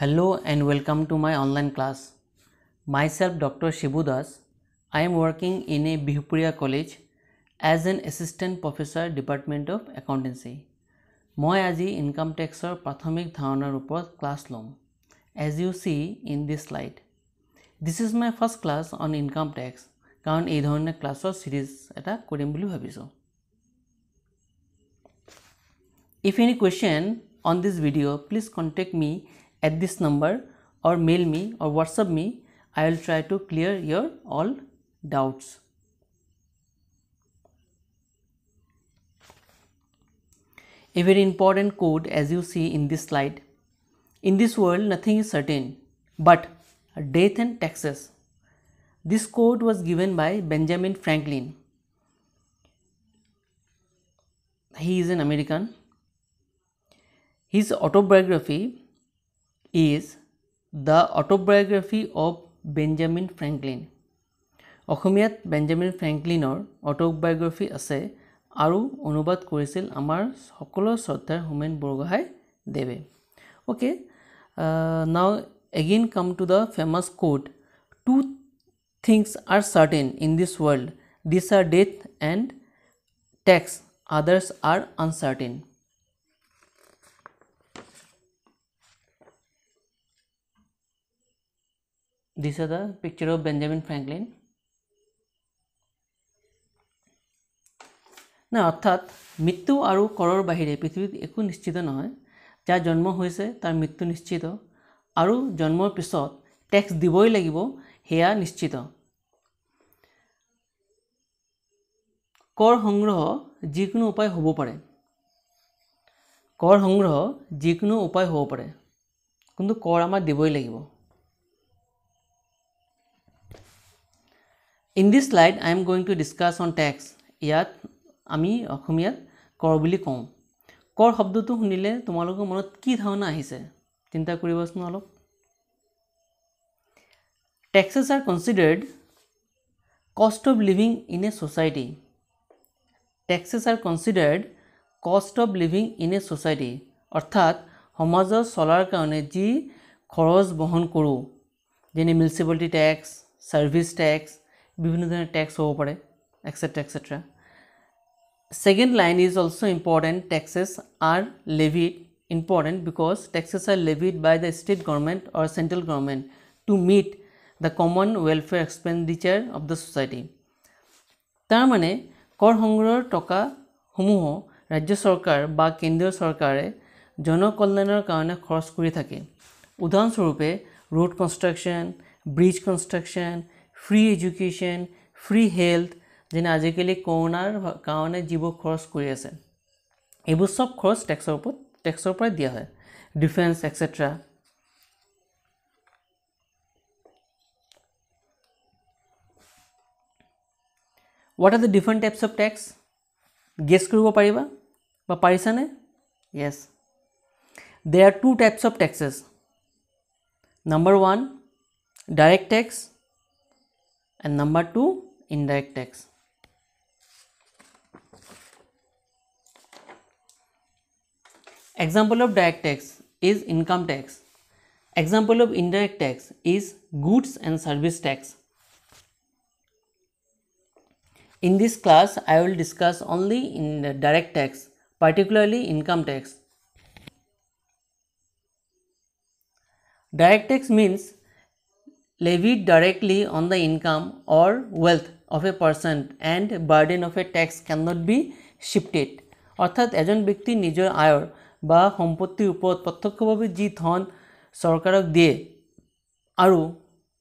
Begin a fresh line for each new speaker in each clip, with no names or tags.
Hello and welcome to my online class. Myself Dr. Shibu Das. I am working in a Bihupuria college as an assistant professor department of accountancy. মই আজি income টেক্সৰ প্ৰাথমিক ধাৰণাৰ ওপৰত class ল'ম as you see in this light this is my first class on income tax কাৰণ এই ধৰণে ক্লাছৰ ছিৰিজ এটা কৰিম বুলি ভাবিছোঁ if any question on this video' please contact me at this number or mail me or whatsapp me I will try to clear your all doubts. A very important quote as you see in this slide. In this world nothing is certain but death and taxes. This quote was given by Benjamin Franklin. He is an American. His autobiography is the autobiography of Benjamin Franklin অসমীয়াত Benjamin ফ্ৰেংকলিনৰ autobiography আছে আৰু অনুবাদ কৰিছিল আমাৰ সকলো শ্ৰদ্ধাৰ হোমেন বৰগোহাঁই দেৱে okay now again come to the famous quote two things are certain in this world this are death and tax others are uncertain these are the picture of benjamin franklin না অৰ্থাৎ মৃত্যু আৰু কৰৰ বাহিৰে পৃথিৱীত একো নিশ্চিত নহয় যাৰ জন্ম হৈছে তাৰ মৃত্যু নিশ্চিত আৰু জন্মৰ পিছত টেক্স দিবই লাগিব সেয়া নিশ্চিত কৰ সংগ্ৰহ যিকোনো উপায় হ'ব পাৰে কৰ সংগ্ৰহ যিকোনো উপায় হ'ব পাৰে কিন্তু কৰ আমাৰ দিবই লাগিব in this light I am going to discuss on tax ইয়াত আমি অসমীয়াত কৰ বুলি কওঁ কৰ শব্দটো শুনিলে তোমালোকৰ মনত কি ধাৰণা আহিছে চিন্তা কৰিবচোন অলপ taxes are considered cost of living in a society taxes are considered cost of living in a society অৰ্থাৎ সমাজত চলাৰ কাৰণে যি খৰচ বহন কৰোঁ যেনে মিউনিচিপালিটি টেক্স ছাৰ্ভিচ টেক্স বিভিন্ন ধৰণৰ টেক্স হ'ব পাৰে etcetera etcetera second line is also' important taxes are levied important because taxes are levied by the state government or central government to meet the common welfare expenditure of the society তাৰমানে কৰ সংগ্ৰহৰ টকাসমূহো ৰাজ্য চৰকাৰ বা কেন্দ্ৰীয় চৰকাৰে জনকল্যাণৰ কাৰণে খৰচ কৰি থাকে উদাহৰণস্বৰূপে road construction bridge construction free education free health যেনে আজিকালি কৰোণাৰ কাৰণে যিবোৰ খৰচ কৰি আছে এইবোৰ চব খৰচ টেক্সৰ ওপৰত টেক্সৰ পৰাই দিয়া হয় defence etcetera what are the different types of tax guess কৰিব পাৰিবা বা পাৰিছানে yes they are two types of taxes number one direct tax and number 2 indirect tax example of direct tax is income tax example of indirect tax is goods and service tax in this class i will discuss only in direct tax particularly income tax direct tax means levied directly on the income or wealth of a person and burden of a tax cannot be shifted অৰ্থাৎ এজন ব্যক্তি নিজৰ আয়ৰ বা সম্পত্তিৰ ওপৰত প্ৰত্যক্ষভাৱে যি ধন চৰকাৰক দিয়ে আৰু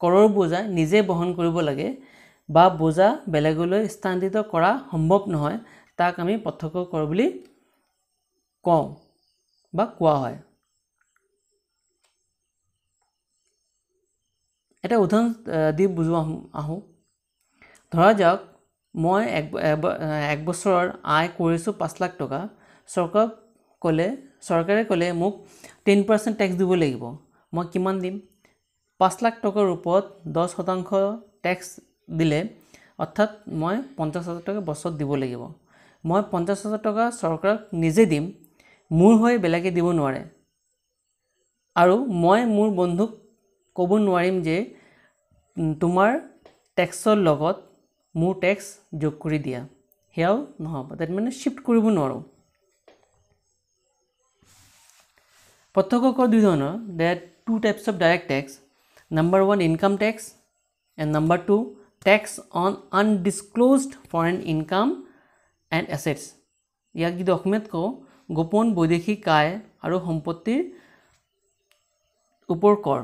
কৰৰ বোজা নিজে বহন কৰিব লাগে বা বোজা বেলেগলৈ স্থানান্তৰিত কৰা সম্ভৱ নহয় তাক আমি প্ৰত্যক্ষ কৰ বুলি কওঁ বা কোৱা হয় এটা উদাহৰণ দি বুজো আহোঁ ধৰা যাওক মই এক বছৰৰ আয় কৰিছোঁ পাঁচ লাখ টকা চৰকাৰক ক'লে চৰকাৰে ক'লে মোক টেন পাৰ্চেণ্ট টেক্স দিব লাগিব মই কিমান দিম পাঁচ লাখ টকাৰ ওপৰত দহ শতাংশ টেক্স দিলে অৰ্থাৎ মই পঞ্চাছ হাজাৰ টকা বছৰত দিব লাগিব মই পঞ্চাছ হাজাৰ টকা চৰকাৰক নিজে দিম মোৰ হৈ বেলেগে দিব নোৱাৰে আৰু মই মোৰ বন্ধুক ক'ব নোৱাৰিম যে তোমাৰ টেক্সৰ লগত মোৰ টেক্স যোগ কৰি দিয়া সেয়াও নহ'ব তাত মানে শ্বিফ্ট কৰিব নোৱাৰোঁ প্ৰত্যক্ষ কৰ দুই ধৰণৰ that two types of direct tax number one income tax and number two tax on undisclosed foreign income and assets ইয়াক যদি অসমীয়াত কওঁ গোপন বৈদেশিক আয় আৰু সম্পত্তিৰ ওপৰ কৰ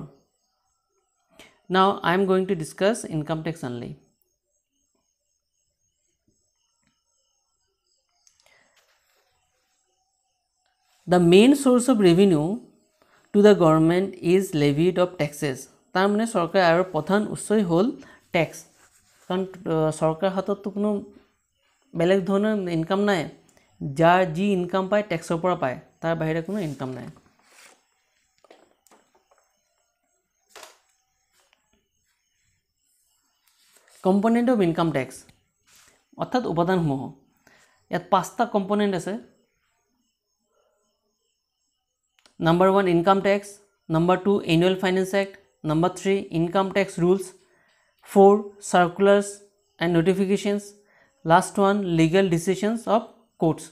now i am going to discuss income tax only the main source of revenue to the government is levied of taxes তাৰ মানে চৰকাৰ আৰু প্ৰধান উৎসই হ'ল টেক্স কাৰণ চৰকাৰৰ হাততো কোনো বেলেগ ধৰণৰ ইনকাম নাই যাৰ যি ইনকাম পায় টেক্সৰ পৰা পায় তাৰ বাহিৰে কোনো ইনকাম নাই কম্পনেণ্ট অফ ইনকাম টেক্স অৰ্থাৎ উপাদানসমূহ ইয়াত পাঁচটা কম্পনেণ্ট আছে number one income tax number two annual finance act number three income tax rules for circulars and notifications last one legal decisions of courts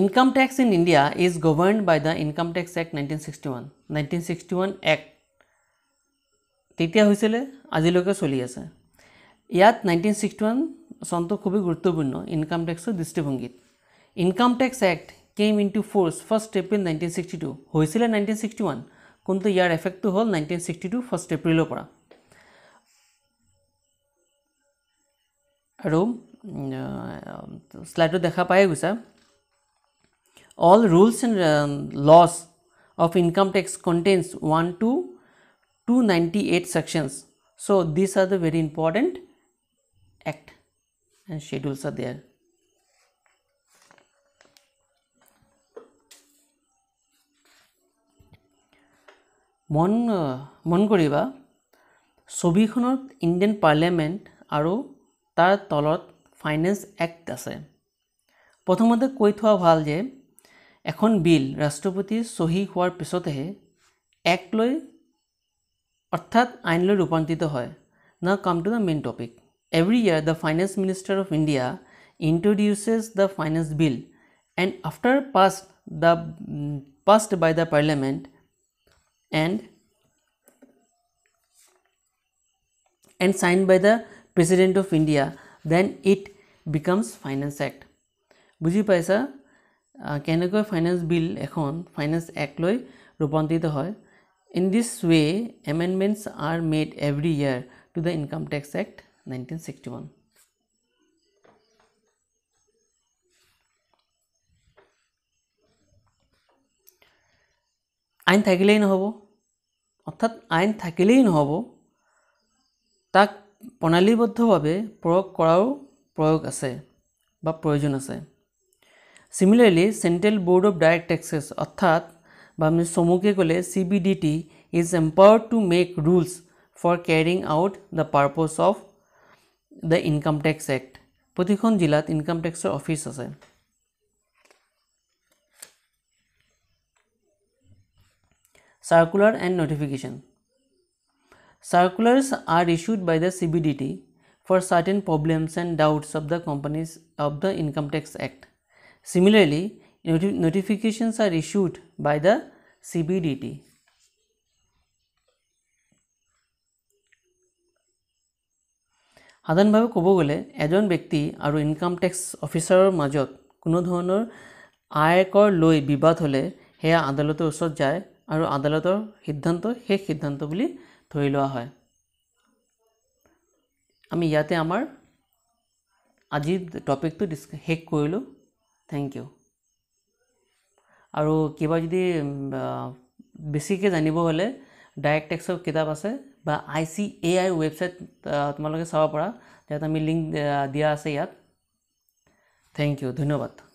income tax in India is govern by the income tax act nineteen sixty one nineteen sixty one act তেতিয়া হৈছিলে আজিলৈকে চলি আছে ইয়াত nineteen sixty one চনটো খুবেই গুৰুত্বপূৰ্ণ income টেক্সৰ দৃষ্টিভংগীত income tax act came into force first April nineteen sixty two হৈছিলে নাইণ্টিন ছিক্সটি ওৱান কিন্তু ইয়াৰ এফেক্টটো হ'ল নাইণ্টিন ছিক্সটি টু ফাৰ্ষ্ট এপ্ৰিলৰ পৰা আৰু শ্লাইডটো দেখা পায়ে গৈছে all rules and um, laws of income tax contains 1 to 298 sections. So, these are the very important act and schedules are there. মন মন কৰিবা ছবিখনত ইণ্ডিয়ান পাৰ্লিয়ামেণ্ট আৰু তাৰ তলত ফাইনেন্স এক্ট আছে প্ৰথমতে কৈ থোৱা ভাল যে এখন বিল ৰাষ্ট্ৰপতি চহী হোৱাৰ পিছতেহে লৈ অৰ্থাৎ আইনলৈ ৰূপান্তৰিত হয় না come to the main topic every year the finance minister of India introduces the finance bill and after passed the passed by the parliament and and sign by the president of India then it becomes finance act বুজি পাইছা কেনেকৈ finance বিল এখন finance এক্টলৈ ৰূপান্তৰিত হয় in this way amendments are made every year to the income tax act nineteen sixty one আইন থাকিলেই নহ'ব অৰ্থাৎ আইন থাকিলেই নহ'ব তাক প্ৰণালীবদ্ধভাৱে প্ৰয়োগ কৰাৰো প্ৰয়োগ আছে বা প্ৰয়োজন আছে Similarly, Central Board of Direct Taxes or अर्थात बामने समुके कोले CBDT is empowered to make rules for carrying out the purpose of the Income Tax Act. पतिखन जिलात Income Tax Office आसे. Circular and Notification Circulars are issued by the CBDT for certain problems and doubts of the companies of the Income Tax Act. similarly noti notifications are issued by the cbdt সাধাৰণভাৱে ক'ব গ'লে এজন ব্যক্তি আৰু income tax অফিচাৰৰ মাজত কোনো ধৰণৰ আয়কৰ লৈ বিবাদ হ'লে সেয়া আদালতৰ ওচৰত যায় আৰু আদালতৰ সিদ্ধান্ত শেষ সিদ্ধান্ত বুলি ধৰি লোৱা হয় আমি ইয়াতে আমাৰ আজিৰ টপিকটো ডিছ শেষ কৰিলোঁ থেংক ইউ আৰু কিবা যদি বেছিকৈ জানিব হ'লে ডাইৰেক্ট টেক্সৰ কিতাপ আছে বা I C A I website তোমালোকে চাব পাৰা ইয়াত আমি লিংক দিয়া আছে ইয়াত থেংক ইউ ধন্যবাদ